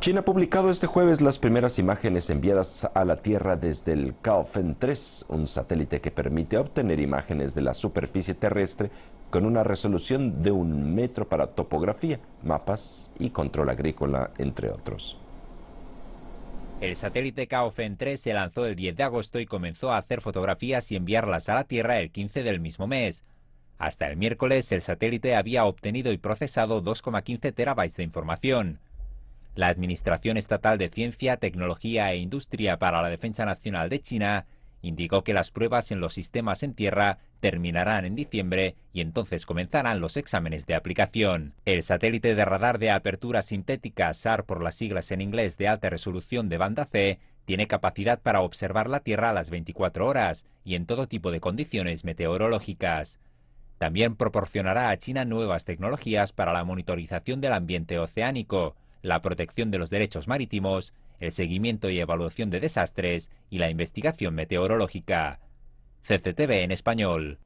China ha publicado este jueves las primeras imágenes enviadas a la Tierra desde el Kaofen 3, un satélite que permite obtener imágenes de la superficie terrestre con una resolución de un metro para topografía, mapas y control agrícola, entre otros. El satélite Kaofen 3 se lanzó el 10 de agosto y comenzó a hacer fotografías y enviarlas a la Tierra el 15 del mismo mes. Hasta el miércoles, el satélite había obtenido y procesado 2,15 terabytes de información. La Administración Estatal de Ciencia, Tecnología e Industria para la Defensa Nacional de China indicó que las pruebas en los sistemas en tierra terminarán en diciembre y entonces comenzarán los exámenes de aplicación. El satélite de radar de apertura sintética SAR por las siglas en inglés de alta resolución de banda C tiene capacidad para observar la Tierra a las 24 horas y en todo tipo de condiciones meteorológicas. También proporcionará a China nuevas tecnologías para la monitorización del ambiente oceánico, la protección de los derechos marítimos, el seguimiento y evaluación de desastres y la investigación meteorológica. CCTV en español.